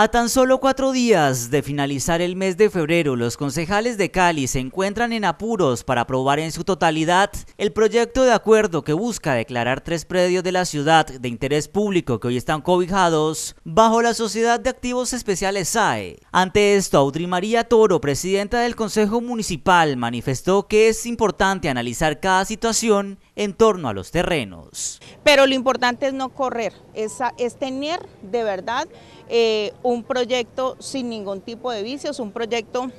A tan solo cuatro días de finalizar el mes de febrero, los concejales de Cali se encuentran en apuros para aprobar en su totalidad el proyecto de acuerdo que busca declarar tres predios de la ciudad de interés público que hoy están cobijados bajo la Sociedad de Activos Especiales SAE. Ante esto, Audrey María Toro, presidenta del Consejo Municipal, manifestó que es importante analizar cada situación en torno a los terrenos. Pero lo importante es no correr, es, es tener de verdad eh, un proyecto sin ningún tipo de vicios, un proyecto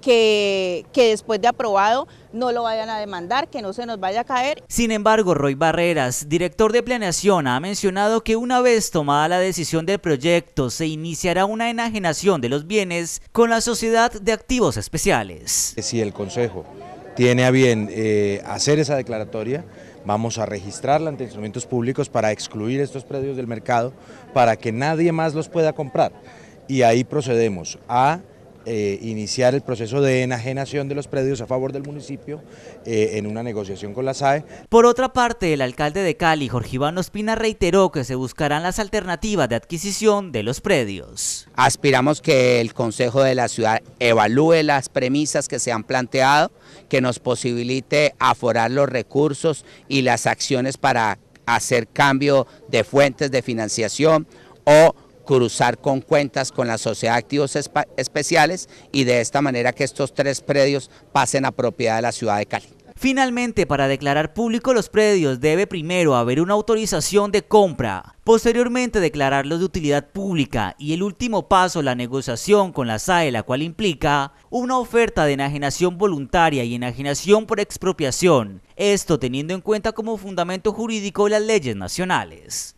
que, que, después de aprobado no lo vayan a demandar, que no se nos vaya a caer. Sin embargo, Roy Barreras, director de planeación, ha mencionado que una vez tomada la decisión del proyecto se iniciará una enajenación de los bienes con la sociedad de activos especiales. Si el Consejo tiene a bien eh, hacer esa declaratoria, vamos a registrarla ante instrumentos públicos para excluir estos predios del mercado, para que nadie más los pueda comprar. Y ahí procedemos a eh, iniciar el proceso de enajenación de los predios a favor del municipio eh, en una negociación con la SAE. Por otra parte, el alcalde de Cali, Jorge Iván Ospina, reiteró que se buscarán las alternativas de adquisición de los predios. Aspiramos que el Consejo de la Ciudad evalúe las premisas que se han planteado, que nos posibilite aforar los recursos y las acciones para hacer cambio de fuentes de financiación o cruzar con cuentas con la Sociedad de Activos Especiales y de esta manera que estos tres predios pasen a propiedad de la ciudad de Cali. Finalmente, para declarar público los predios debe primero haber una autorización de compra, posteriormente declararlos de utilidad pública y el último paso la negociación con la SAE, la cual implica una oferta de enajenación voluntaria y enajenación por expropiación, esto teniendo en cuenta como fundamento jurídico las leyes nacionales.